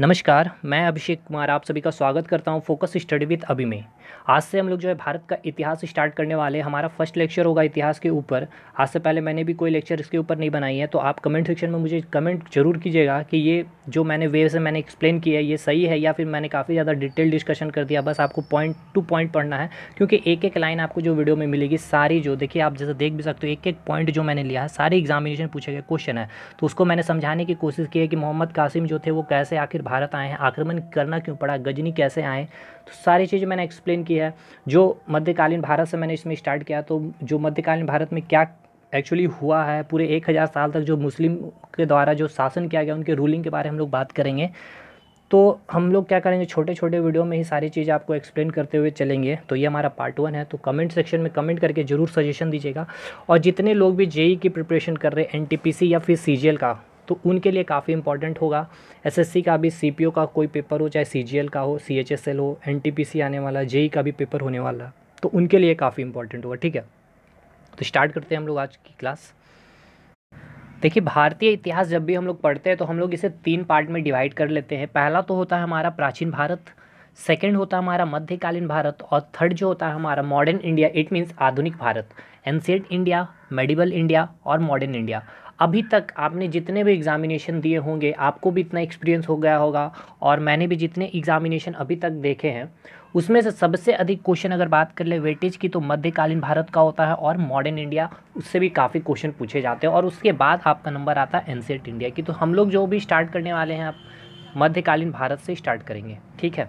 नमस्कार मैं अभिषेक कुमार आप सभी का स्वागत करता हूं फोकस स्टडी विथ अभी में आज से हम लोग जो है भारत का इतिहास स्टार्ट करने वाले हमारा फर्स्ट लेक्चर होगा इतिहास के ऊपर आज से पहले मैंने भी कोई लेक्चर इसके ऊपर नहीं बनाई है तो आप कमेंट सेक्शन में मुझे कमेंट जरूर कीजिएगा कि ये जो मैंने वे से मैंने एक्सप्लेन किया है ये सही है या फिर मैंने काफ़ी ज़्यादा डिटेल डिस्कशन कर दिया बस आपको पॉइंट टू पॉइंट पढ़ना है क्योंकि एक एक लाइन आपको जो वीडियो में मिलेगी सारी जो देखिए आप जैसे देख भी सकते हो एक एक पॉइंट जो मैंने लिया है सारे एग्जामिनेशन पूछे गए क्वेश्चन है तो उसको मैंने समझाने की कोशिश की है कि मोहम्मद कासिम जो थे वो कैसे आखिर भारत आए हैं आक्रमण करना क्यों पड़ा गजनी कैसे आए तो सारी चीज़ मैंने एक्सप्लेन की है जो मध्यकालीन भारत से मैंने इसमें स्टार्ट किया तो जो मध्यकालीन भारत में क्या एक्चुअली हुआ है पूरे एक हज़ार साल तक जो मुस्लिम के द्वारा जो शासन किया गया उनके रूलिंग के बारे में हम लोग बात करेंगे तो हम लोग क्या करेंगे छोटे छोटे वीडियो में ही सारी चीज़ आपको एक्सप्लेन करते हुए चलेंगे तो ये हमारा पार्ट वन है तो कमेंट सेक्शन में कमेंट करके ज़रूर सजेशन दीजिएगा और जितने लोग भी जेई e की प्रिपरेशन कर रहे हैं एन या फिर सी का तो उनके लिए काफ़ी इंपॉर्टेंट होगा एसएससी का भी सीपीओ का कोई पेपर हो चाहे सीजीएल का हो सीएचएसएल हो एनटीपीसी आने वाला जेई e e का भी पेपर होने वाला तो उनके लिए काफ़ी इंपॉर्टेंट होगा ठीक है तो स्टार्ट करते हैं हम लोग आज की क्लास देखिए भारतीय इतिहास जब भी हम लोग पढ़ते हैं तो हम लोग इसे तीन पार्ट में डिवाइड कर लेते हैं पहला तो होता है हमारा प्राचीन भारत सेकेंड होता है हमारा मध्यकालीन भारत और थर्ड जो होता है हमारा मॉडर्न इंडिया इट मीन्स आधुनिक Bharat ancient India medieval India और मॉडर्न इंडिया अभी तक आपने जितने भी एग्ज़ामिनेशन दिए होंगे आपको भी इतना एक्सपीरियंस हो गया होगा और मैंने भी जितने एग्ज़ामिनेशन अभी तक देखे हैं उसमें से सबसे अधिक क्वेश्चन अगर बात कर ले वेटेज की तो मध्यकालीन भारत का होता है और मॉडर्न इंडिया उससे भी काफ़ी क्वेश्चन पूछे जाते हैं और उसके बाद आपका नंबर आता है एनसेट इंडिया e की तो हम लोग जो भी स्टार्ट करने वाले हैं आप मध्यकालीन भारत से स्टार्ट करेंगे ठीक है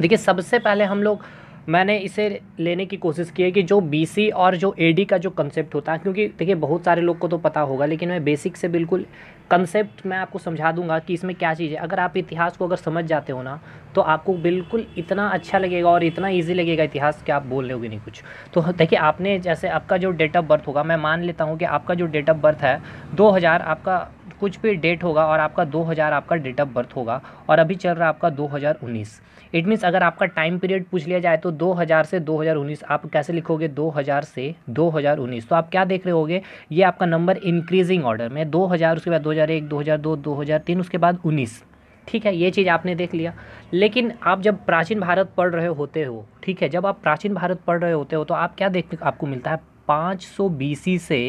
देखिए सबसे पहले हम लोग मैंने इसे लेने की कोशिश की है कि जो बी और जो ए का जो कंसेप्ट होता है क्योंकि देखिए बहुत सारे लोग को तो पता होगा लेकिन मैं बेसिक से बिल्कुल कंसेप्ट मैं आपको समझा दूंगा कि इसमें क्या चीज़ है अगर आप इतिहास को अगर समझ जाते हो ना तो आपको बिल्कुल इतना अच्छा लगेगा और इतना ईजी लगेगा इतिहास कि आप बोल लोगे नहीं कुछ तो देखिए आपने जैसे आपका जो डेट ऑफ बर्थ होगा मैं मान लेता हूँ कि आपका जो डेट ऑफ बर्थ है दो आपका कुछ भी डेट होगा और आपका 2000 आपका डेट ऑफ बर्थ होगा और अभी चल रहा है आपका 2019 इट मीन्स अगर आपका टाइम पीरियड पूछ लिया जाए तो 2000 से 2019 आप कैसे लिखोगे 2000 से 2019 तो आप क्या देख रहे होगे ये आपका नंबर इंक्रीजिंग ऑर्डर में 2000 उसके बाद 2001 2002 2003 उसके बाद 19 ठीक है ये चीज़ आपने देख लिया लेकिन आप जब प्राचीन भारत पढ़ रहे होते हो ठीक है जब आप प्राचीन भारत पढ़ रहे होते हो तो आप क्या देखने आपको मिलता है पाँच सौ से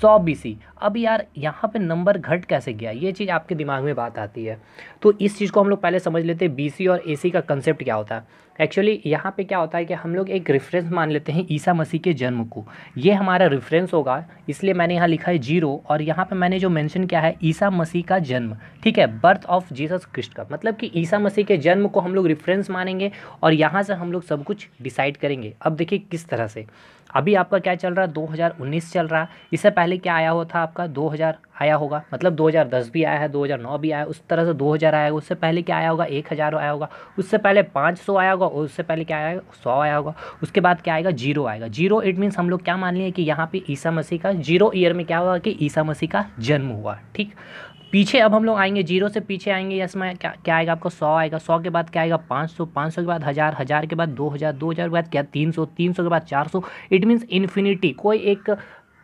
सौ बी अब यार यहाँ पे नंबर घट कैसे गया ये चीज़ आपके दिमाग में बात आती है तो इस चीज़ को हम लोग पहले समझ लेते हैं बी और ए का कंसेप्ट क्या होता है एक्चुअली यहाँ पे क्या होता है कि हम लोग एक रेफरेंस मान लेते हैं ईसा मसीह के जन्म को ये हमारा रेफरेंस होगा इसलिए मैंने यहाँ लिखा है जीरो और यहाँ पे मैंने जो मेंशन किया है ईसा मसीह का जन्म ठीक है बर्थ ऑफ जीसस क्रिस्ट का मतलब कि ईसा मसीह के जन्म को हम लोग रेफरेंस मानेंगे और यहाँ से हम लोग सब कुछ डिसाइड करेंगे अब देखिए किस तरह से अभी आपका क्या चल रहा है 2019 चल रहा है इससे पहले क्या आया हुआ था आपका 2000 आया होगा मतलब 2010 भी आया है 2009 भी आया उस तरह से 2000 आया उससे पहले क्या आया होगा 1000 आया होगा उससे पहले 500 आया होगा और उससे पहले क्या आया सौ आया होगा उसके बाद क्या आएगा जीरो आएगा जीरो इट मीन्स हम लोग क्या मान लिए कि यहाँ पे ईसा मसीह का जीरो ईयर में क्या हुआ कि ईसा मसीह का जन्म हुआ ठीक पीछे अब हम लोग आएंगे जीरो से पीछे आएंगे इसमें क्या क्या आएगा आपको सौ आएगा सौ के बाद क्या आएगा पाँच सौ पाँच सौ के बाद हज़ार हज़ार के बाद दो हज़ार दो हज़ार के बाद क्या तीन सौ तीन सौ के बाद चार सौ इट मीन्स इन्फिनिटी कोई एक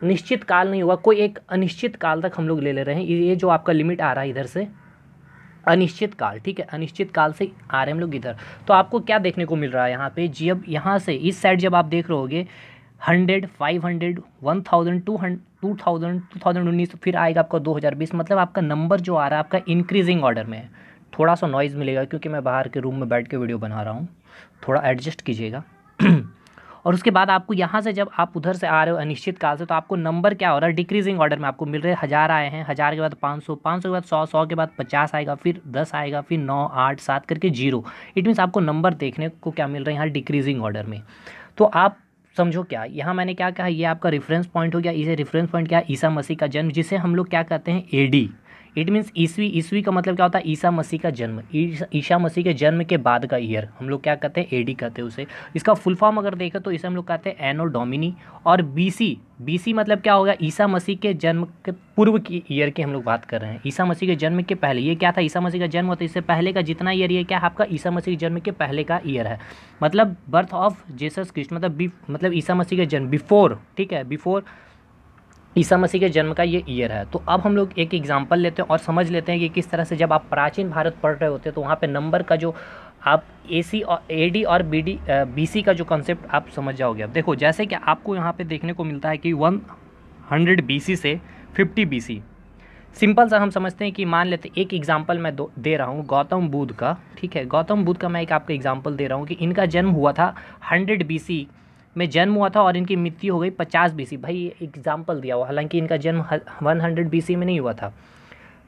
निश्चित काल नहीं होगा कोई एक अनिश्चित काल तक हम लोग ले ले रहे हैं ये जो आपका लिमिट आ रहा है इधर से अनिश्चित काल ठीक है अनिश्चित काल से आ रहे हम लोग इधर तो आपको क्या देखने को मिल रहा है यहाँ पे जी अब यहाँ से इस साइड जब आप देख रहे रहोगे hundred five hundred one thousand two हंड टू थाउजेंड टू थाउजेंड उन्नीस तो फिर आएगा आपका दो हज़ार बीस मतलब आपका नंबर जो आ रहा है आपका इंक्रीजिंग ऑर्डर में है थोड़ा सा नॉइज़ मिलेगा क्योंकि मैं बाहर के रूम में बैठ के वीडियो बना रहा हूँ थोड़ा एडजस्ट कीजिएगा और उसके बाद आपको यहाँ से जब आप उधर से आ रहे हो अनिश्चित काल से तो आपको नंबर क्या हो रहा है डिक्रीजिंग ऑर्डर में आपको मिल रहे हज़ार आए हैं हज़ार के बाद पाँच सौ पाँच सौ के बाद सौ सौ के बाद पचास आएगा फिर दस आएगा फिर नौ आठ सात करके जीरो इट मीन्स आपको नंबर देखने को क्या मिल रहा है यहाँ डिक्रीजिंग ऑर्डर में तो आप समझो क्या यहाँ मैंने क्या कहा ये आपका रेफरेंस पॉइंट हो गया इसे रेफरेंस पॉइंट क्या ईसा मसीह का जन्म जिसे हम लोग क्या कहते हैं एडी इट मीन्स ईसवी ईसवी का मतलब क्या होता है ईसा मसीह का जन्म ईसा मसीह के जन्म के बाद का ईयर हम लोग क्या कहते हैं एडी कहते हैं उसे इसका फुल फॉर्म अगर देखें तो इसे हम लोग कहते हैं एनो डोमिनी और बीसी बीसी मतलब क्या होगा ईसा मसीह के जन्म के पूर्व की ईयर की हम लोग बात कर रहे हैं ईसा मसीह के जन्म के पहले ये क्या था ईसा मसीह का जन्म होता तो है इससे पहले का जितना ईयर ये क्या आपका ईसा मसीह के जन्म के पहले का ईयर है मतलब बर्थ ऑफ जीसस क्रिस्ट मतलब मतलब ईसा मसीह का जन्म बिफोर ठीक है बिफोर ईसा मसीह के जन्म का ये ईयर है तो अब हम लोग एक एग्ज़ाम्पल लेते हैं और समझ लेते हैं कि किस तरह से जब आप प्राचीन भारत पढ़ रहे होते हैं तो वहाँ पे नंबर का जो आप ए सी और ए डी और बी डी बी सी का जो कंसेप्ट आप समझ जाओगे अब देखो जैसे कि आपको यहाँ पे देखने को मिलता है कि वन हंड्रेड बी सी से फिफ्टी बी सी सिंपल सा हम समझते हैं कि मान लेते एक एग्जाम्पल मैं दो दे रहा हूँ गौतम बुद्ध का ठीक है गौतम बुद्ध का मैं एक आपको एग्जाम्पल दे रहा हूँ कि इनका जन्म हुआ था हंड्रेड बी सी में जन्म हुआ था और इनकी मृत्यु हो गई पचास बीसी भाई एग्जाम्पल दिया हुआ हालांकि इनका जन्म वन हंड्रेड बीसी में नहीं हुआ था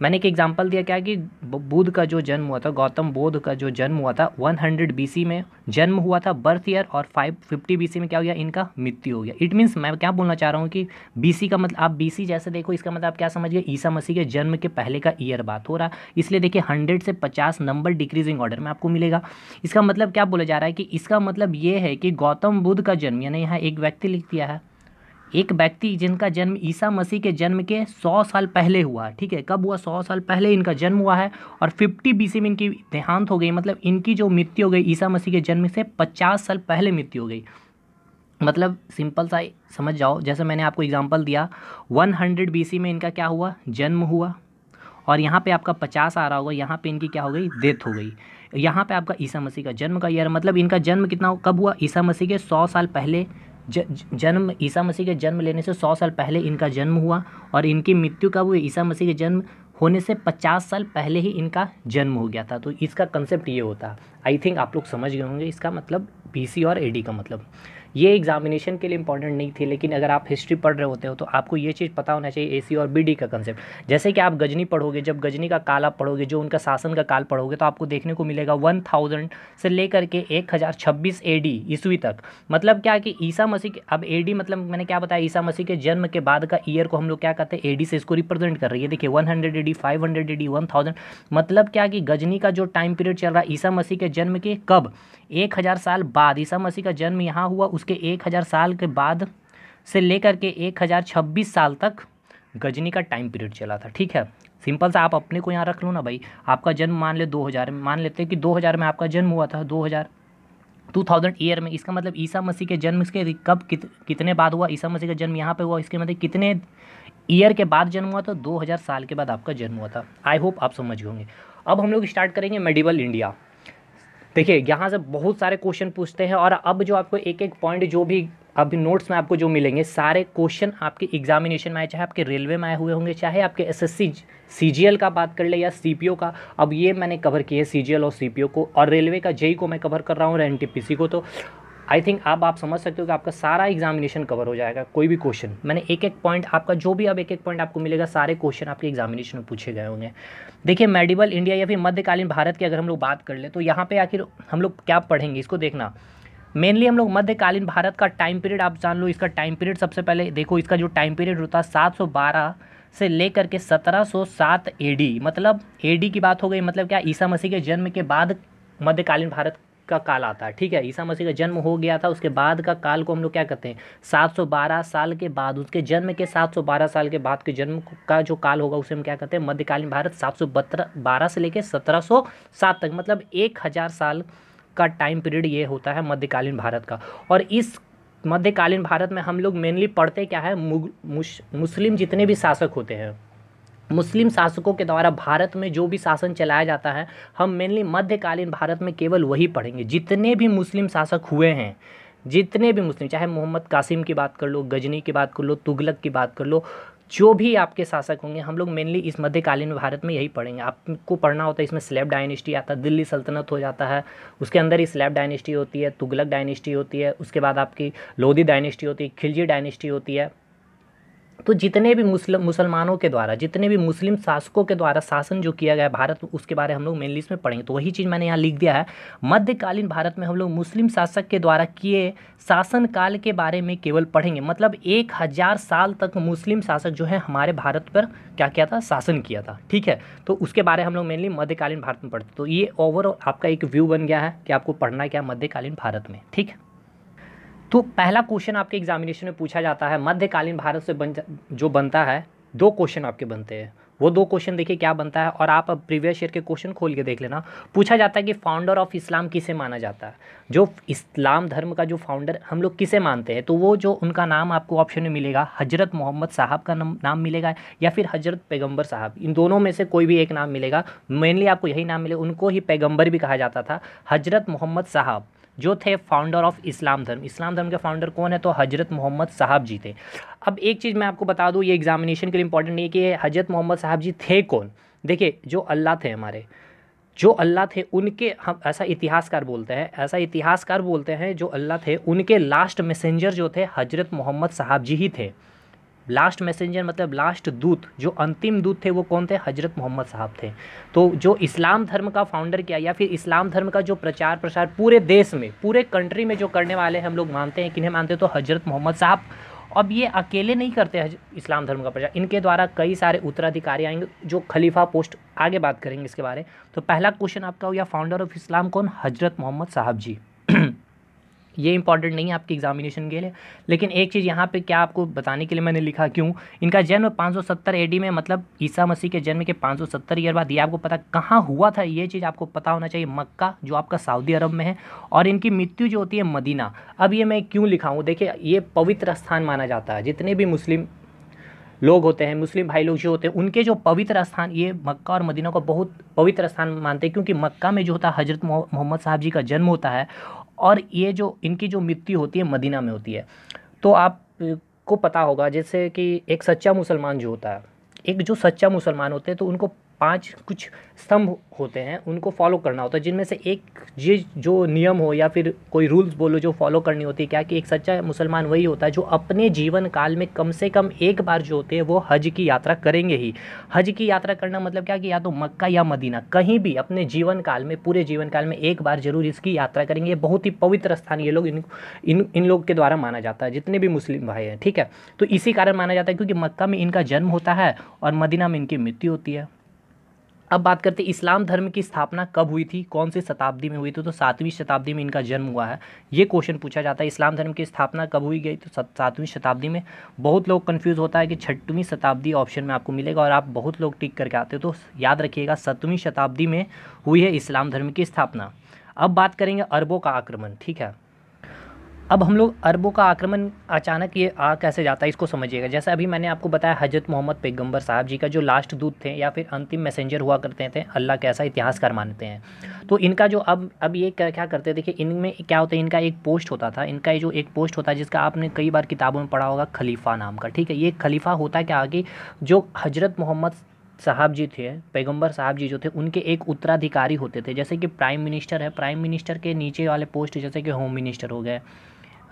मैंने एक एग्जांपल दिया क्या कि बुद्ध का जो जन्म हुआ था गौतम बुद्ध का जो जन्म हुआ था 100 हंड्रेड में जन्म हुआ था बर्थ ईयर और 550 फिफ्टी में क्या हो गया इनका मृत्यु हो गया इट मीन्स मैं क्या बोलना चाह रहा हूँ कि बी का मतलब आप बी जैसे देखो इसका मतलब आप क्या समझ गए ईसा मसीह के जन्म के पहले का ईयर बात हो रहा इसलिए देखिए हंड्रेड से पचास नंबर डिक्रीजिंग ऑर्डर में आपको मिलेगा इसका मतलब क्या बोला जा रहा है कि इसका मतलब ये है कि गौतम बुद्ध का जन्म यानी यहाँ एक व्यक्ति लिख दिया है एक व्यक्ति जिनका जन्म ईसा मसीह के जन्म के सौ साल पहले हुआ ठीक है कब हुआ सौ साल पहले इनका जन्म हुआ है और फिफ्टी बी में इनकी देहांत हो गई मतलब इनकी जो मृत्यु हो गई ईसा मसीह के जन्म से पचास साल पहले मृत्यु हो गई मतलब सिंपल सा समझ जाओ जैसे मैंने आपको एग्जांपल दिया 100 हंड्रेड में इनका क्या हुआ जन्म हुआ और यहाँ पर आपका पचास आ रहा होगा यहाँ पे इनकी क्या हो गई डेथ हो गई यहाँ पे आपका ईसा मसीह का जन्म का ईयर मतलब इनका जन्म कितना कब हुआ ईसा मसीह के सौ साल पहले ज, जन्म ईसा मसीह के जन्म लेने से सौ साल पहले इनका जन्म हुआ और इनकी मृत्यु का हुई ईसा मसीह के जन्म होने से पचास साल पहले ही इनका जन्म हो गया था तो इसका कंसेप्ट ये होता आई थिंक आप लोग समझ गए होंगे इसका मतलब बी और ए का मतलब ये एग्जामिनेशन के लिए इंपॉर्टेंट नहीं थी लेकिन अगर आप हिस्ट्री पढ़ रहे होते हो तो आपको ये चीज़ पता होना चाहिए ए और बी का कंसेप्ट जैसे कि आप गजनी पढ़ोगे जब गजनी का काल आप पढ़ोगे जो उनका शासन का काल पढ़ोगे तो आपको देखने को मिलेगा वन से लेकर के एक हज़ार छब्बीस ईस्वी तक मतलब क्या कि ईसा मसीह अब ए मतलब मैंने क्या बताया ईसा मसीह के जन्म के बाद का ईयर को हम लोग क्या कहते हैं ए से इसको रिप्रेजेंट कर रही है देखिए one hundred AD five hundred AD one thousand मतलब क्या कि गजनी का जो टाइम पीरियड चल रहा है ईसा मसीह के जन्म के कब एक हज़ार साल बाद ईसा मसीह का जन्म यहाँ हुआ उसके एक हज़ार साल के बाद से लेकर के एक हज़ार छब्बीस साल तक गजनी का टाइम पीरियड चला था ठीक है सिंपल सा आप अपने को यहाँ रख लो ना भाई आपका जन्म मान ले दो हज़ार मान लेते हैं कि दो हज़ार में आपका जन्म हुआ था दो हज़ार टू थाउजेंड ईयर में इसका मतलब ईसा मसीह के जन्म के कब कित, कितने बाद हुआ ईसा मसीह का जन्म यहाँ पे हुआ इसके मतलब कितने ईयर के बाद जन्म हुआ था दो हज़ार साल के बाद आपका जन्म हुआ था आई होप आप समझ गए होंगे अब हम लोग स्टार्ट करेंगे मेडिवल इंडिया देखिए यहाँ से बहुत सारे क्वेश्चन पूछते हैं और अब जो आपको एक एक पॉइंट जो भी अभी नोट्स में आपको जो मिलेंगे सारे क्वेश्चन आपके एग्जामिनेशन में आए चाहे आपके रेलवे में आए हुए होंगे चाहे आपके एसएससी सीजीएल का बात कर ले या सीपीओ का अब ये मैंने कवर किए सीजीएल और सीपीओ को और रेलवे का जेई e e को मैं कवर कर रहा हूँ और एनटीपीसी को तो आई थिंक अब आप समझ सकते हो कि आपका सारा एग्जामिनेशन कवर हो जाएगा कोई भी क्वेश्चन मैंने एक एक पॉइंट आपका जो भी अब एक एक पॉइंट आपको मिलेगा सारे क्वेश्चन आपके एग्जामिनेशन में पूछे गए होंगे देखिए मेडिवल इंडिया या फिर मध्यकालीन भारत की अगर हम लोग बात कर लें तो यहाँ पर आखिर हम लोग क्या पढ़ेंगे इसको देखना मेनली हम लोग मध्यकालीन भारत का टाइम पीरियड आप जान लो इसका टाइम पीरियड सबसे पहले देखो इसका जो टाइम पीरियड होता है सात सौ बारह से लेकर के सत्रह सौ सात एडी मतलब एडी की बात हो गई मतलब क्या ईसा मसीह के जन्म के बाद मध्यकालीन भारत का काल आता है ठीक है ईसा मसीह का जन्म हो गया था उसके बाद का काल को हम लोग क्या कहते हैं 712 साल के बाद उसके जन्म के 712 साल के बाद के जन्म का जो काल होगा उसे हम क्या कहते हैं मध्यकालीन भारत सात बारह से लेकर सत्रह तक मतलब एक हज़ार साल का टाइम पीरियड ये होता है मध्यकालीन भारत का और इस मध्यकालीन भारत में हम लोग मेनली पढ़ते क्या है मुस्लिम जितने भी शासक होते हैं मुस्लिम शासकों के द्वारा भारत में जो भी शासन चलाया जाता है हम मेनली मध्यकालीन भारत में केवल वही पढ़ेंगे जितने भी मुस्लिम शासक हुए हैं जितने भी मुस्लिम चाहे मोहम्मद कासिम की बात कर लो गजनी की बात कर लो तुगलक की बात कर लो जो भी आपके शासक होंगे हम लोग मेनली इस मध्यकालीन भारत में यही पढ़ेंगे आपको पढ़ना होता है इसमें स्लैब डायनेस्टी आता है दिल्ली सल्तनत हो जाता है उसके अंदर ही स्लैब डायनेस्टी होती है तुगलक डायनेस्टी होती है उसके बाद आपकी लोधी डायनेस्टी होती है खिलजी डायनेस्टी होती है तो जितने भी मुस्लिम मुसलमानों के द्वारा जितने भी मुस्लिम शासकों के द्वारा शासन जो किया गया भारत उसके बारे में हम लोग मेनली इसमें पढ़ेंगे तो वही चीज़ मैंने यहाँ लिख दिया है मध्यकालीन भारत में हम लोग मुस्लिम शासक के द्वारा किए शासनकाल के बारे में केवल पढ़ेंगे मतलब एक हज़ार साल तक मुस्लिम शासक जो है हमारे भारत पर क्या किया था शासन किया था ठीक है तो उसके बारे हम लोग मेनली मध्यकालीन भारत में पढ़ते तो ये ओवरऑल आपका एक व्यू बन गया है कि आपको पढ़ना क्या मध्यकालीन भारत में ठीक है तो पहला क्वेश्चन आपके एग्जामिनेशन में पूछा जाता है मध्यकालीन भारत से बन जो बनता है दो क्वेश्चन आपके बनते हैं वो दो क्वेश्चन देखिए क्या बनता है और आप अब प्रीवियस ईयर के क्वेश्चन खोल के देख लेना पूछा जाता है कि फाउंडर ऑफ इस्लाम किसे माना जाता है जो इस्लाम धर्म का जो फाउंडर हम लोग किसे मानते हैं तो वो जो उनका नाम आपको ऑप्शन में मिलेगा हजरत मोहम्मद साहब का नाम, मिलेगा या फिर हजरत पैगम्बर साहब इन दोनों में से कोई भी एक नाम मिलेगा मेनली आपको यही नाम मिलेगा उनको ही पैगम्बर भी कहा जाता था हजरत मोहम्मद साहब जो थे फाउंडर ऑफ इस्लाम धर्म इस्लाम धर्म के फाउंडर कौन है तो हजरत मोहम्मद साहब जी थे अब एक चीज़ मैं आपको बता दूँ ये एग्जामिनेशन के लिए इंपॉर्टेंट नहीं है कि हजरत मोहम्मद साहब जी थे कौन देखिए जो अल्लाह थे हमारे जो अल्लाह थे उनके हम ऐसा इतिहासकार बोलते हैं ऐसा इतिहासकार बोलते हैं जो अल्लाह थे उनके लास्ट मैसेंजर जो थे हजरत मोहम्मद साहब जी ही थे लास्ट मैसेंजर मतलब लास्ट दूत जो अंतिम दूत थे वो कौन थे हजरत मोहम्मद साहब थे तो जो इस्लाम धर्म का फाउंडर किया या फिर इस्लाम धर्म का जो प्रचार प्रसार पूरे देश में पूरे कंट्री में जो करने वाले हम लोग मानते हैं किन्हें मानते हैं तो हजरत मोहम्मद साहब अब ये अकेले नहीं करते इस्लाम धर्म का प्रचार इनके द्वारा कई सारे उत्तराधिकारी आएंगे जो खलीफा पोस्ट आगे बात करेंगे इसके बारे तो पहला क्वेश्चन आपका हो या फाउंडर ऑफ इस्लाम कौन हजरत मोहम्मद साहब जी ये इंपॉर्टेंट नहीं है आपके एग्जामिनेशन के लिए लेकिन एक चीज़ यहाँ पे क्या आपको बताने के लिए मैंने लिखा क्यों इनका जन्म 570 एडी में मतलब ईसा मसीह के जन्म के 570 ईयर बाद ये आपको पता कहाँ हुआ था ये चीज़ आपको पता होना चाहिए मक्का जो आपका सऊदी अरब में है और इनकी मृत्यु जो होती है मदीना अब ये मैं क्यों लिखा हूँ देखिए ये पवित्र स्थान माना जाता है जितने भी मुस्लिम लोग होते हैं मुस्लिम भाई लोग जो होते हैं उनके जो पवित्र स्थान ये मक्का और मदीना को बहुत पवित्र स्थान मानते हैं क्योंकि मक्का में जो होता है हजरत मोहम्मद साहब जी का जन्म होता है और ये जो इनकी जो मृत्यु होती है मदीना में होती है तो आप को पता होगा जैसे कि एक सच्चा मुसलमान जो होता है एक जो सच्चा मुसलमान होते हैं तो उनको पांच कुछ स्तंभ होते हैं उनको फॉलो करना होता है जिनमें से एक ये जो नियम हो या फिर कोई रूल्स बोलो जो फॉलो करनी होती है क्या कि एक सच्चा मुसलमान वही होता है जो अपने जीवन काल में कम से कम एक बार जो होते हैं वो हज की यात्रा करेंगे ही हज की यात्रा करना मतलब क्या कि या तो मक्का या मदीना कहीं भी अपने जीवन काल में पूरे जीवन काल में एक बार जरूर इसकी यात्रा करेंगे ये बहुत ही पवित्र स्थान ये लोग इन इन इन लोग के द्वारा माना जाता है जितने भी मुस्लिम भाई हैं ठीक है तो इसी कारण माना जाता है क्योंकि मक्का में इनका जन्म होता है और मदीना में इनकी मृत्यु होती है अब बात करते हैं इस्लाम धर्म की स्थापना कब हुई थी कौन सी शताब्दी में हुई थी तो सातवीं शताब्दी में इनका जन्म हुआ है ये क्वेश्चन पूछा जाता है इस्लाम धर्म की स्थापना कब हुई गई तो सातवीं शताब्दी में बहुत लोग कन्फ्यूज़ होता है कि छठवीं शताब्दी ऑप्शन में आपको मिलेगा और आप बहुत लोग टिक करके आते हो तो याद रखिएगा सतवीं शताब्दी में हुई है इस्लाम धर्म की स्थापना अब बात करेंगे अरबों का आक्रमण ठीक है अब हम लोग अरबों का आक्रमण अचानक ये आ कैसे जाता है इसको समझिएगा जैसे अभी मैंने आपको बताया हजरत मोहम्मद पैगम्बर साहब जी का जो लास्ट दूत थे या फिर अंतिम मैसेंजर हुआ करते थे अल्लाह के ऐसा इतिहासकार मानते हैं तो इनका जो अब अब ये क्या क्या करते देखिए इनमें क्या होता है इनका एक पोस्ट होता था इनका जो एक पोस्ट होता है जिसका आपने कई बार किताबों में पढ़ा होगा खलीफा नाम का ठीक है ये खलीफा होता क्या कि जो हजरत मोहम्मद साहब जी थे पैगंबर साहब जी जो थे उनके एक उत्तराधिकारी होते थे जैसे कि प्राइम मिनिस्टर है प्राइम मिनिस्टर के नीचे वाले पोस्ट जैसे कि होम मिनिस्टर हो गए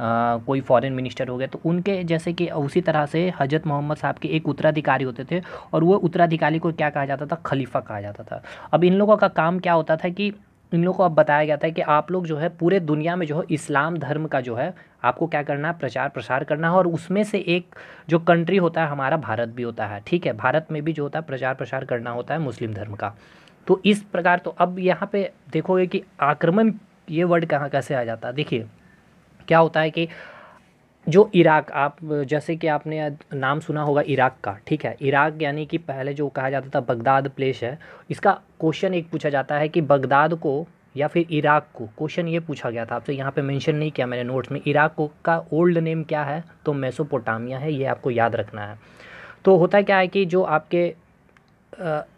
कोई फॉरेन मिनिस्टर हो गया तो उनके जैसे कि उसी तरह से हजरत मोहम्मद साहब के एक उत्तराधिकारी होते थे और वो उत्तराधिकारी को क्या कहा जाता था खलीफा कहा जाता था अब इन लोगों का काम क्या होता था कि इन लोगों को अब बताया गया था कि आप लोग जो है पूरे दुनिया में जो है इस्लाम धर्म का जो है आपको क्या करना है प्रचार प्रसार करना है और उसमें से एक जो कंट्री होता है हमारा भारत भी होता है ठीक है भारत में भी जो होता है प्रचार प्रसार करना होता है मुस्लिम धर्म का तो इस प्रकार तो अब यहाँ पे देखोगे कि आक्रमण ये वर्ड कहाँ कैसे आ जाता है देखिए क्या होता है कि जो इराक आप जैसे कि आपने नाम सुना होगा इराक का ठीक है इराक यानी कि पहले जो कहा जाता था बगदाद प्लेस है इसका क्वेश्चन एक पूछा जाता है कि बगदाद को या फिर इराक को क्वेश्चन ये पूछा गया था आपसे तो यहाँ पे मेंशन नहीं किया मैंने नोट्स में इराक को का ओल्ड नेम क्या है तो मेसोपोटामिया है ये आपको याद रखना है तो होता क्या है कि जो आपके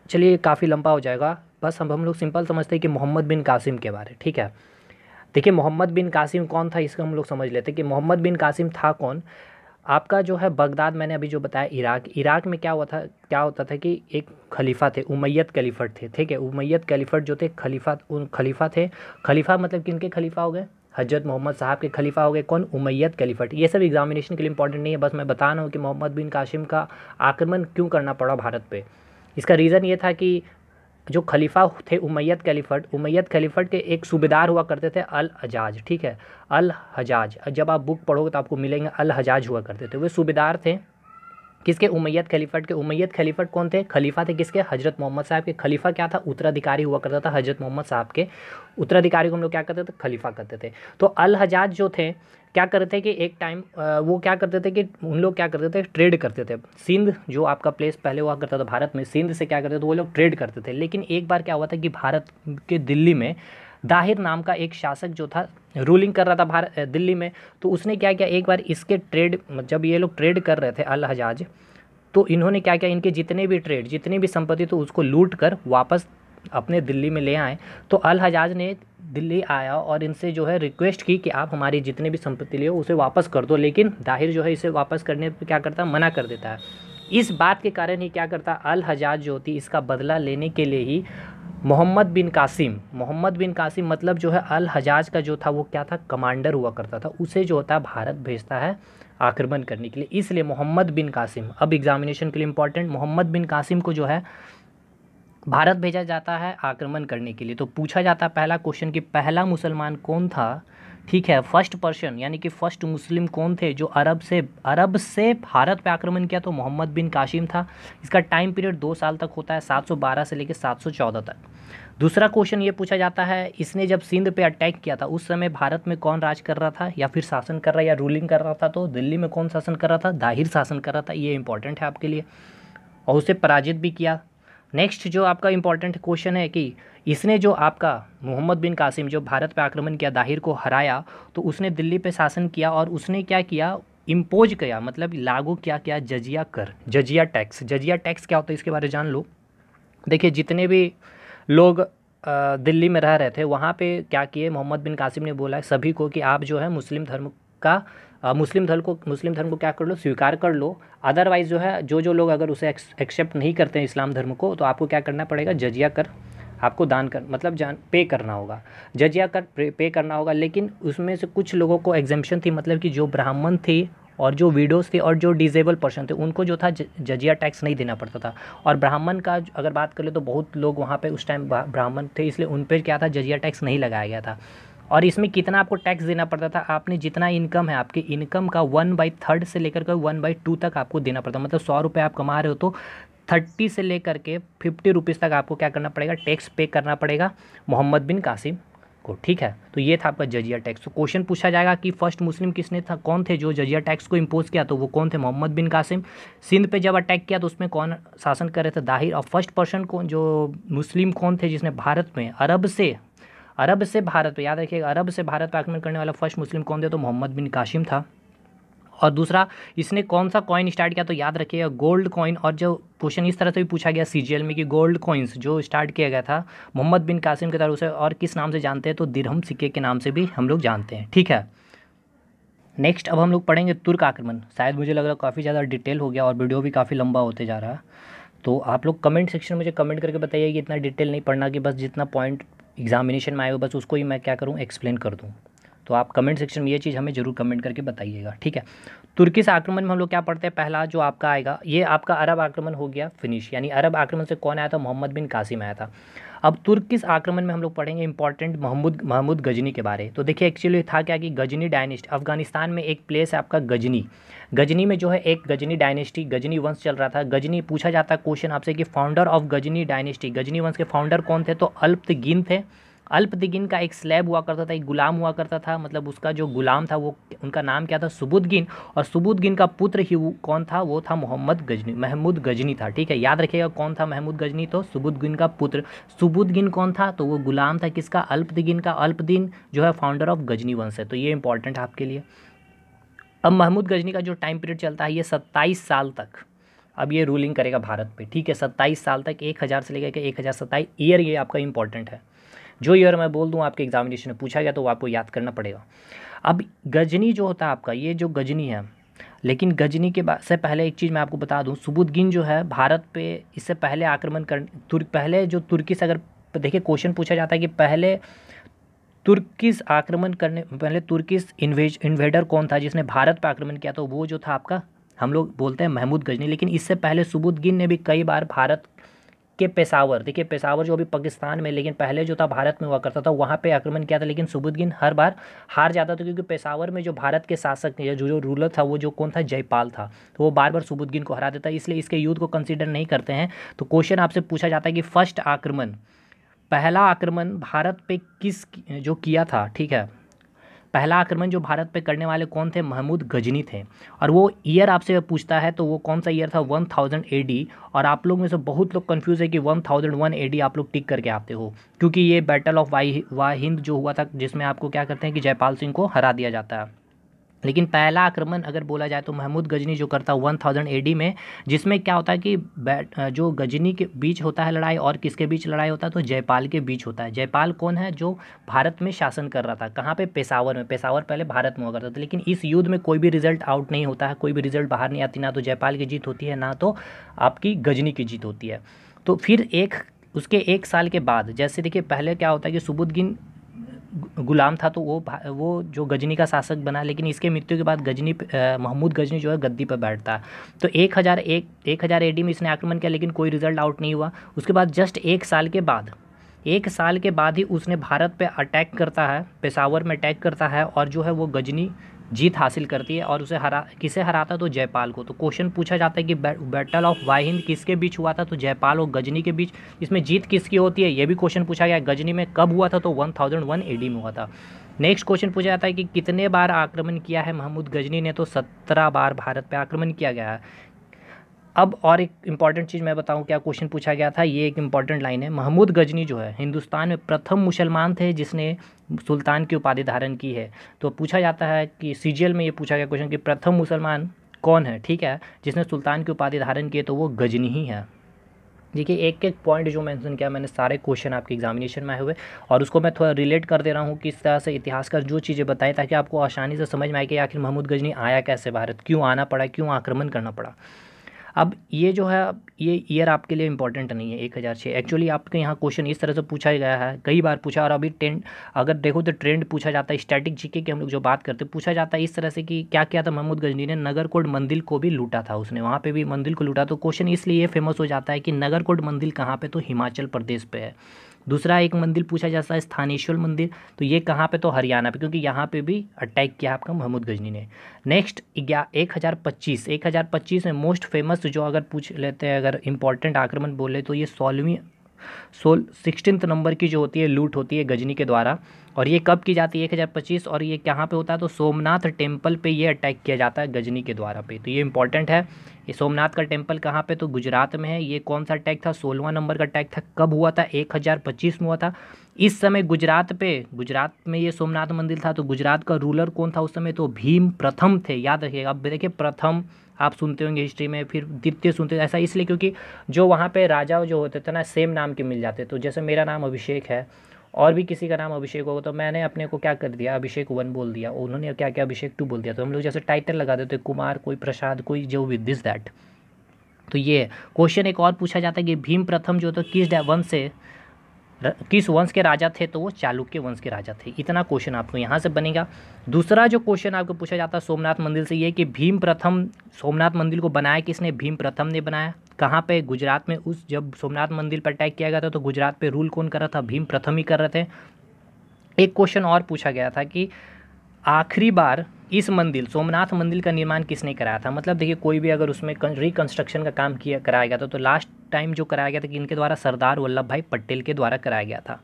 चलिए काफ़ी लंबा हो जाएगा बस हम हम लोग सिंपल समझते हैं कि मोहम्मद बिन कासिम के बारे ठीक है देखिए मोहम्मद बिन कासिम कौन था इसको हम लोग समझ लेते कि मोहम्मद बिन कासिम था कौन आपका जो है बगदाद मैंने अभी जो बताया इराक इराक में क्या हुआ था क्या होता था कि एक खलीफा थे उमैयत खलीफट थे ठीक है उमैयत खलीफट जो थे खलीफा उन खलीफा थे खलीफा मतलब किन के खलीफा हो गए हजरत मोहम्मद साहब के खलीफा हो गए कौन उमैयत खलीफट ये सब एग्जामिनेशन के लिए इंपॉर्टेंट नहीं है बस मैं बता रहा हूँ कि मोहम्मद बिन कासिम का आक्रमण क्यों करना पड़ा भारत पर इसका रीज़न ये था कि जो खलीफा थे उमैयद खलीफट उमैयद खलीफट के एक सूबेदार हुआ करते थे अल हजाज ठीक है अल हजाज जब आप बुक पढ़ोगे तो आपको मिलेंगे अल हजाज हुआ करते थे वे सूबेदार थे किसके उमैयद खलीफट के उमैयद खलीफट कौन थे खलीफा थे किसके हजरत मोहम्मद साहब के खलीफा क्या था उत्तराधिकारी हुआ करता था हजरत मोहम्मद साहब के उत्तराधिकारी को हम लोग क्या करते थे खलीफा करते थे तो अल हजाज जो थे क्या करते थे कि एक टाइम वो क्या करते थे कि उन लोग क्या करते थे ट्रेड करते थे सिंध जो आपका प्लेस पहले हुआ करता था भारत में सिंध से क्या करते थे वो लोग ट्रेड करते थे लेकिन एक बार क्या हुआ था कि भारत के दिल्ली में दाहिर नाम का एक शासक जो था रूलिंग कर रहा था भारत दिल्ली में तो उसने क्या किया एक बार इसके ट्रेड जब ये लोग ट्रेड कर रहे थे अल हजाज तो इन्होंने क्या किया इनके जितने भी ट्रेड जितनी भी संपत्ति तो उसको लूट कर वापस अपने दिल्ली में ले आएँ तो अल हजाज ने दिल्ली आया और इनसे जो है रिक्वेस्ट की कि आप हमारी जितने भी संपत्ति लिए उसे वापस कर दो लेकिन दाहिर जो है इसे वापस करने पर क्या करता है मना कर देता है इस बात के कारण ही क्या करता अल हजाज जो होती इसका बदला लेने के लिए ही मोहम्मद बिन कासिम मोहम्मद बिन कासिम मतलब जो है अल हजाज का जो था वो क्या था कमांडर हुआ करता था उसे जो होता है भारत भेजता है आक्रमण करने के लिए इसलिए मोहम्मद बिन कासिम अब एग्जामिनेशन के लिए इंपॉर्टेंट मोहम्मद बिन कासिम को जो है भारत भेजा जाता है आक्रमण करने के लिए तो पूछा जाता है पहला क्वेश्चन कि पहला मुसलमान कौन था ठीक है फर्स्ट पर्सन यानी कि फर्स्ट मुस्लिम कौन थे जो अरब से अरब से भारत पे आक्रमण किया तो मोहम्मद बिन काशिम था इसका टाइम पीरियड दो साल तक होता है 712 से लेकर 714 तक दूसरा क्वेश्चन ये पूछा जाता है इसने जब सिंध पे अटैक किया था उस समय भारत में कौन राज कर रहा था या फिर शासन कर रहा या रूलिंग कर रहा था तो दिल्ली में कौन शासन कर रहा था दाहिर शासन कर रहा था ये इंपॉर्टेंट है आपके लिए और उसे पराजित भी किया नेक्स्ट जो आपका इंपॉर्टेंट क्वेश्चन है कि इसने जो आपका मोहम्मद बिन कासिम जो भारत पर आक्रमण किया दाहिर को हराया तो उसने दिल्ली पे शासन किया और उसने क्या किया इम्पोज किया मतलब लागू क्या किया जजिया कर जजिया टैक्स जजिया टैक्स क्या होता है इसके बारे में जान लो देखिए जितने भी लोग दिल्ली में रह रहे थे वहाँ पे क्या किए मोहम्मद बिन कासिम ने बोला सभी को कि आप जो है मुस्लिम धर्म का मुस्लिम धर्म को मुस्लिम धर्म को क्या कर लो स्वीकार कर लो अदरवाइज़ जो है जो जो लोग अगर उसे एक्सेप्ट नहीं करते हैं इस्लाम धर्म को तो आपको क्या करना पड़ेगा जजिया कर आपको दान कर मतलब जान पे करना होगा जजिया कर पे करना होगा लेकिन उसमें से कुछ लोगों को एग्जेम्पन थी मतलब कि जो ब्राह्मण थे और जो वीडोस थे और जो डिजेबल पर्सन थे उनको जो था जजिया टैक्स नहीं देना पड़ता था और ब्राह्मण का अगर बात कर ले तो बहुत लोग वहाँ पे उस टाइम ब्राह्मण थे इसलिए उन पर क्या था जजिया टैक्स नहीं लगाया गया था और इसमें कितना आपको टैक्स देना पड़ता था आपने जितना इनकम है आपकी इनकम का वन बाई थर्ड से लेकर के वन बाई टू तक आपको देना पड़ता मतलब सौ रुपये आप कमा रहे हो तो थर्टी से लेकर के फिफ्टी रुपीज़ तक आपको क्या करना पड़ेगा टैक्स पे करना पड़ेगा मोहम्मद बिन कासिम को ठीक है तो ये था आपका जजिया टैक्स तो क्वेश्चन पूछा जाएगा कि फर्स्ट मुस्लिम किसने था कौन थे जो जजिया टैक्स को इम्पोज किया तो वो कौन थे मोहम्मद बिन कासिम सिंध पे जब अटैक किया तो उसमें कौन शासन कर रहे थे दाहिर और फर्स्ट पर्सन कौन जो मुस्लिम कौन थे जिसने भारत में अरब से अरब से भारत पर याद रखिएगा अरब से भारत पर आक्रमण करने वाला फर्स्ट मुस्लिम कौन थे तो मोहम्मद बिन काशिम था और दूसरा इसने कौन सा कॉइन स्टार्ट किया तो याद रखिएगा गोल्ड कॉइन और जो क्वेश्चन इस तरह से भी पूछा गया सी में कि गोल्ड कॉइन्स जो स्टार्ट किया गया था मोहम्मद बिन कासिम के तरफ से और किस नाम से जानते हैं तो दिरहम सिक्के के नाम से भी हम लोग जानते हैं ठीक है नेक्स्ट अब हम लोग पढ़ेंगे तुर्क आक्रमण शायद मुझे लग रहा है काफ़ी ज़्यादा डिटेल हो गया और वीडियो भी काफ़ी लंबा होते जा रहा है तो आप लोग कमेंट सेक्शन में मुझे कमेंट करके बताइए कि इतना डिटेल नहीं पढ़ना कि बस जितना पॉइंट एग्ज़ामिनेशन में आए हो बस उसको ही मैं क्या करूँ एक्सप्लेन कर दूँ तो आप कमेंट सेक्शन में ये चीज़ हमें जरूर कमेंट करके बताइएगा ठीक है तुर्की से आक्रमण में हम लोग क्या पढ़ते हैं पहला जो आपका आएगा ये आपका अरब आक्रमण हो गया फिनिश यानी अरब आक्रमण से कौन आया था मोहम्मद बिन कासिम आया था अब तुर्क किस आक्रमण में हम लोग पढ़ेंगे इंपॉर्टेंट महमूद महमूद गजनी के बारे तो देखिए एक्चुअली था क्या कि गजनी डायनेस्ट अफगानिस्तान में एक प्लेस है आपका गजनी गजनी में जो है एक गजनी डायनेस्टी गजनी वंश चल रहा था गजनी पूछा जाता है क्वेश्चन आपसे कि founder of Ghazni dynasty Ghazni वंश के फाउंडर कौन थे तो अल्प गिन थे अल्पदिगिन का एक स्लैब हुआ करता था एक गुलाम हुआ करता था मतलब उसका जो गुलाम था वो उनका नाम क्या था सुबुद्दीन और सुबुद्दीन का पुत्र ही कौन था वो था मोहम्मद गजनी महमूद गजनी था ठीक है याद रखिएगा कौन था महमूद गजनी तो सुबुद्दीन का पुत्र सुबुद्दीन कौन था तो वो गुलाम था किसका अल्पदिगिन का अल्पदिन जो है फाउंडर ऑफ गजनी वंश है तो ये इंपॉर्टेंट आपके लिए अब महमूद गजनी का जो टाइम पीरियड चलता है ये सत्ताईस साल तक अब ये रूलिंग करेगा भारत पे ठीक है सत्ताईस साल तक एक हज़ार से लेकर के एक हज़ार सत्ताईस ईयर ये आपका इंपॉर्टेंट है जो ईयर मैं बोल दूँ आपके एग्जामिनेशन में पूछा गया तो वो आपको याद करना पड़ेगा अब गजनी जो होता है आपका ये जो गजनी है लेकिन गजनी के से पहले एक चीज़ मैं आपको बता दूं सुबुद्दीन जो है भारत पे इससे पहले आक्रमण कर तुर्क पहले जो तुर्की से अगर देखिए क्वेश्चन पूछा जाता है कि पहले तुर्किस आक्रमण करने पहले तुर्किस इन्वेज इन्वेडर कौन था जिसने भारत पर आक्रमण किया था तो वो जो था आपका हम लोग बोलते हैं महमूद गजनी लेकिन इससे पहले सुबुद्दीन ने भी कई बार भारत के पेशावर देखिए पेशावर जो अभी पाकिस्तान में लेकिन पहले जो था भारत में हुआ करता था वहाँ पे आक्रमण किया था लेकिन सुबुद्दीन हर बार हार जाता था क्योंकि पेशावर में जो भारत के शासक जो जो रूलर था वो जो कौन था जयपाल था तो वो बार बार सुबुद्दीन को हरा देता इसलिए इसके युद्ध को कंसिडर नहीं करते हैं तो क्वेश्चन आपसे पूछा जाता है कि फर्स्ट आक्रमण पहला आक्रमण भारत पे किस जो किया था ठीक है पहला आक्रमण जो भारत पे करने वाले कौन थे महमूद गजनी थे और वो ईयर आपसे पूछता है तो वो कौन सा ईयर था वन थाउजेंड ए डी और आप लोग में से बहुत लोग कन्फ्यूज़ है कि one thousand one A D आप लोग टिक करके आते हो क्योंकि ये बैटल ऑफ वाई वाहिंद जो हुआ था जिसमें आपको क्या करते हैं कि जयपाल सिंह को हरा दिया जाता है लेकिन पहला आक्रमण अगर बोला जाए तो महमूद गजनी जो करता है वन थाउजेंड एडी में जिसमें क्या होता है कि बैट जो गजनी के बीच होता है लड़ाई और किसके बीच लड़ाई होता है तो जयपाल के बीच होता है जयपाल कौन है जो भारत में शासन कर रहा था कहाँ पे पेशावर में पेशावर पहले भारत में हुआ करता था लेकिन इस युद्ध में कोई भी रिजल्ट आउट नहीं होता है कोई भी रिजल्ट बाहर नहीं आती ना तो जयपाल की जीत होती है ना तो आपकी गजनी की जीत होती है तो फिर एक उसके एक साल के बाद जैसे देखिए पहले क्या होता है कि सुबुद्दीन गुलाम था तो वो वो जो गजनी का शासक बना लेकिन इसके मृत्यु के बाद गजनी महमूद गजनी जो है गद्दी पर बैठता है तो एक हज़ार एक एक हज़ार एडी में इसने आक्रमण किया लेकिन कोई रिजल्ट आउट नहीं हुआ उसके बाद जस्ट एक साल के बाद एक साल के बाद ही उसने भारत पे अटैक करता है पेशावर में अटैक करता है और जो है वो गजनी जीत हासिल करती है और उसे हरा किसे हराता तो जयपाल को तो क्वेश्चन पूछा जाता है कि बैटल ऑफ वाहिंद किसके बीच हुआ था तो जयपाल और गजनी के बीच इसमें जीत किसकी होती है ये भी क्वेश्चन पूछा गया गजनी में कब हुआ था तो वन थाउजेंड वन एडी में हुआ था नेक्स्ट क्वेश्चन पूछा जाता है कि कितने बार आक्रमण किया है महमूद गजनी ने तो सत्रह बार भारत पर आक्रमण किया गया है अब और एक इम्पॉर्टेंट चीज़ मैं बताऊं क्या क्वेश्चन पूछा गया था ये एक इम्पॉर्टेंट लाइन है महमूद गजनी जो है हिंदुस्तान में प्रथम मुसलमान थे जिसने सुल्तान की उपाधि धारण की है तो पूछा जाता है कि सीजीएल में ये पूछा गया क्वेश्चन कि प्रथम मुसलमान कौन है ठीक है जिसने सुल्तान की उपाधि धारण की है तो वो गजनी ही है देखिए एक एक पॉइंट जो मेंशन किया मैंने सारे क्वेश्चन आपके एग्जामिनेशन में आए हुए और उसको मैं थोड़ा रिलेट कर दे रहा हूँ किस तरह से इतिहास का जो चीज़ें बताएं ताकि आपको आसानी से समझ में आए कि आखिर महमूद गजनी आया कैसे भारत क्यों आना पड़ा क्यों आक्रमण करना पड़ा अब ये जो है ये ईयर आपके लिए इंपॉर्टेंट नहीं है एक हज़ार छः एक्चुअली आपके यहाँ क्वेश्चन इस तरह से पूछा गया है कई बार पूछा और अभी ट्रेंड अगर देखो तो ट्रेंड पूछा जाता है स्टैटिक जीके की हम लोग जो बात करते हैं पूछा जाता है इस तरह से कि क्या किया था महमूद गजनी ने नगर कोट मंदिर को भी लूटा था उसने वहाँ पर भी मंदिर को लूटा तो क्वेश्चन इसलिए फेमस हो जाता है कि नगर कोट मंदिर कहाँ पर तो हिमाचल प्रदेश पर है दूसरा एक मंदिर पूछा जाता है स्थानेश्वर मंदिर तो ये कहाँ पे तो हरियाणा पे क्योंकि यहाँ पे भी अटैक किया आपका महमूद गजनी ने नेक्स्ट एक हज़ार पच्चीस एक हज़ार पच्चीस में मोस्ट फेमस जो अगर पूछ लेते हैं अगर इंपॉर्टेंट आक्रमण बोले तो ये सोलहवीं सोल सिक्सटीन्थ नंबर की जो होती है लूट होती है गजनी के द्वारा और ये कब की जाती है एक हज़ार पच्चीस और ये कहाँ पे होता है तो सोमनाथ टेम्पल पे ये अटैक किया जाता है गजनी के द्वारा पे तो ये इंपॉर्टेंट है ये सोमनाथ का टेम्पल कहाँ पे तो गुजरात में है ये कौन सा अटैक था सोलवा नंबर का अटैक था कब हुआ था एक हज़ार पच्चीस में हुआ था इस समय गुजरात पे गुजरात में ये सोमनाथ मंदिर था तो गुजरात का रूलर कौन था उस समय तो भीम प्रथम थे याद रखिएगा अब देखिए प्रथम आप सुनते होंगे हिस्ट्री में फिर द्वितीय सुनते ऐसा इसलिए क्योंकि जो वहाँ पर राजा जो होते थे ना सेम नाम के मिल जाते तो जैसे मेरा नाम अभिषेक है और भी किसी का नाम अभिषेक होगा तो मैंने अपने को क्या कर दिया अभिषेक वन बोल दिया उन्होंने क्या क्या अभिषेक टू बोल दिया तो हम लोग जैसे टाइटल लगा देते कुमार कोई प्रसाद कोई जो विद दिस दैट तो ये क्वेश्चन एक और पूछा जाता है कि भीम प्रथम जो तो किस वंश से किस वंश के राजा थे तो वो चालुक्य वंश के राजा थे इतना क्वेश्चन आपको यहाँ से बनेगा दूसरा जो क्वेश्चन आपको पूछा जाता है सोमनाथ मंदिर से ये कि भीम प्रथम सोमनाथ मंदिर को बनाया किसने भीम प्रथम ने बनाया कहाँ पे गुजरात में उस जब सोमनाथ मंदिर पर अटैक किया गया था तो गुजरात पर रूल कौन कर रहा था भीम प्रथम ही कर रहे थे एक क्वेश्चन और पूछा गया था कि आखिरी बार इस मंदिर सोमनाथ मंदिर का निर्माण किसने कराया था मतलब देखिए कोई भी अगर उसमें रिकन्स्ट्रक्शन का काम किया कराया गया था तो लास्ट टाइम जो कराया गया था कि इनके द्वारा सरदार वल्लभ भाई पटेल के द्वारा कराया गया था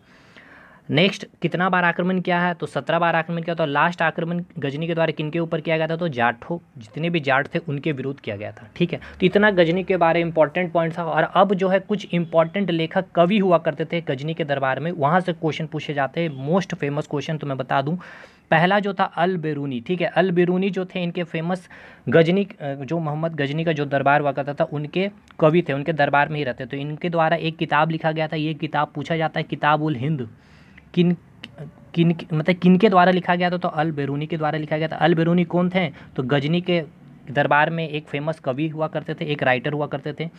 नेक्स्ट कितना बार आक्रमण किया है तो सत्रह बार आक्रमण किया था और लास्ट आक्रमण गजनी के द्वारा किनके ऊपर किया गया था तो जाठों जितने भी जाट थे उनके विरुद्ध किया गया था ठीक है तो इतना गजनी के बारे में इंपॉर्टेंट पॉइंट था और अब जो है कुछ इंपॉर्टेंट लेखक कवि हुआ करते थे गजनी के दरबार में वहाँ से क्वेश्चन पूछे जाते हैं मोस्ट फेमस क्वेश्चन तो मैं बता दूँ पहला जो था अल बेरूनी ठीक है अल बेरूनी जो थे इनके फेमस गजनी जो मोहम्मद गजनी का जो दरबार हुआ करता था उनके कवि थे उनके दरबार में ही रहते तो इनके द्वारा एक किताब लिखा गया था ये किताब पूछा जाता है किताब उल हिंद किन किन मतलब किन के द्वारा लिखा गया था तो अल बेरूनी के द्वारा लिखा गया था अल बेरूनी कौन थे तो गजनी के दरबार में एक फेमस कवि हुआ करते थे एक राइटर हुआ करते थे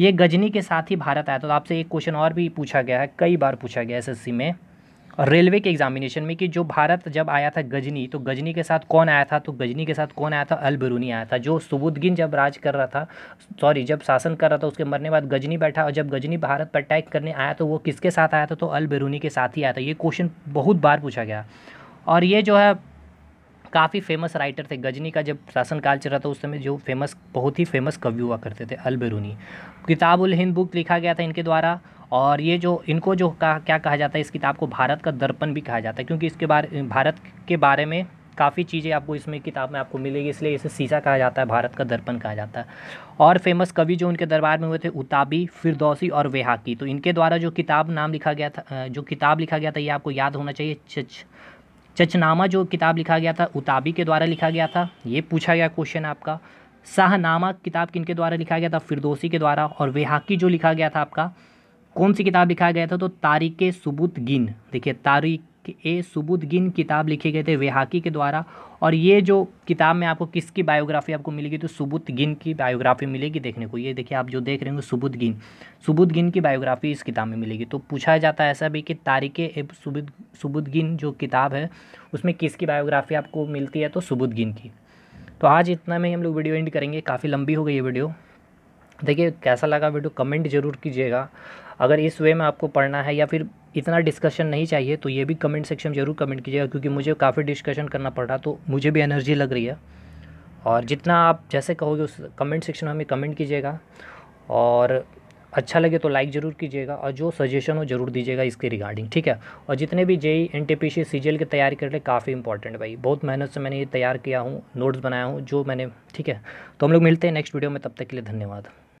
ये गजनी के साथ ही भारत आया था तो आपसे एक क्वेश्चन और भी पूछा गया है कई बार पूछा गया एसएससी में रेलवे के एग्जामिनेशन में कि जो भारत जब आया था गजनी तो गजनी के साथ कौन आया था तो गजनी के साथ कौन आया था अल बिरूनी आया था जो सुबुद्दीन जब राज कर रहा था सॉरी जब शासन कर रहा था उसके मरने बाद गजनी बैठा और जब गजनी भारत पर अटैक करने आया तो वो किसके साथ आया था तो अल बिरूनी के साथ ही आया था ये क्वेश्चन बहुत बार पूछा गया और ये जो है काफ़ी फेमस राइटर थे गजनी का जब शासनकाल चल रहा था उस समय जो फेमस बहुत ही फेमस कवि हुआ करते थे Al Biruni Kitabul Hind book लिखा गया था इनके द्वारा और ये जो इनको जो कहा क्या कहा जाता है इस किताब को भारत का दर्पण भी कहा जाता है क्योंकि इसके बारे भारत के बारे में काफ़ी चीज़ें आपको इसमें किताब में आपको मिलेगी इसलिए इसे शीशा कहा जाता है भारत का दर्पण कहा जाता है और फेमस कवि जो उनके दरबार में हुए थे उताबी फिरदौसी और वेहाकी तो इनके द्वारा जो किताब नाम लिखा गया था जो किताब लिखा गया था ये आपको याद होना चाहिए चच चचनामा जो किताब लिखा गया था उताबी के द्वारा लिखा गया था ये पूछा गया क्वेश्चन आपका शाहनामा किताब किनके द्वारा लिखा गया था फिरदौसी के द्वारा और वेहाकी जो लिखा गया था आपका कौन सी किताब लिखा गया था तो तारीख सबूत गिन देखिए तारीख ए सबूत गिन किताब लिखे गए थे वेहाकी के द्वारा और ये जो किताब में आपको किसकी बायोग्राफी आपको मिलेगी तो सबूत गिन की बायोग्राफी मिलेगी देखने को ये देखिए आप जो देख रहे हो सबूत गिन सबूत गिन की बायोग्राफी इस किताब में मिलेगी तो पूछा जाता है ऐसा भी कि तारीख ए सबूत सबूत गिन जो किताब है उसमें किसकी बायोग्राफी आपको मिलती है तो सबूत गिन की तो आज इतना में हम लोग वीडियो एंड करेंगे काफ़ी लंबी हो गई ये वीडियो देखिए कैसा लगा वीडियो कमेंट जरूर कीजिएगा अगर इस वे में आपको पढ़ना है या फिर इतना डिस्कशन नहीं चाहिए तो ये भी कमेंट सेक्शन में ज़रूर कमेंट कीजिएगा क्योंकि मुझे काफ़ी डिस्कशन करना पड़ रहा तो मुझे भी एनर्जी लग रही है और जितना आप जैसे कहोगे उस कमेंट सेक्शन में हमें कमेंट कीजिएगा और अच्छा लगे तो लाइक ज़रूर कीजिएगा और जो सजेशन हो ज़रूर दीजिएगा इसके रिगार्डिंग ठीक है और जितने भी JE N T P C की तैयारी कर रहे काफ़ी इंपॉर्टेंट भाई बहुत मेहनत से मैंने ये तैयार किया हूँ नोट्स बनाया हूँ जो मैंने ठीक है तो हम लोग मिलते हैं नेक्स्ट वीडियो में तब तक के लिए धन्यवाद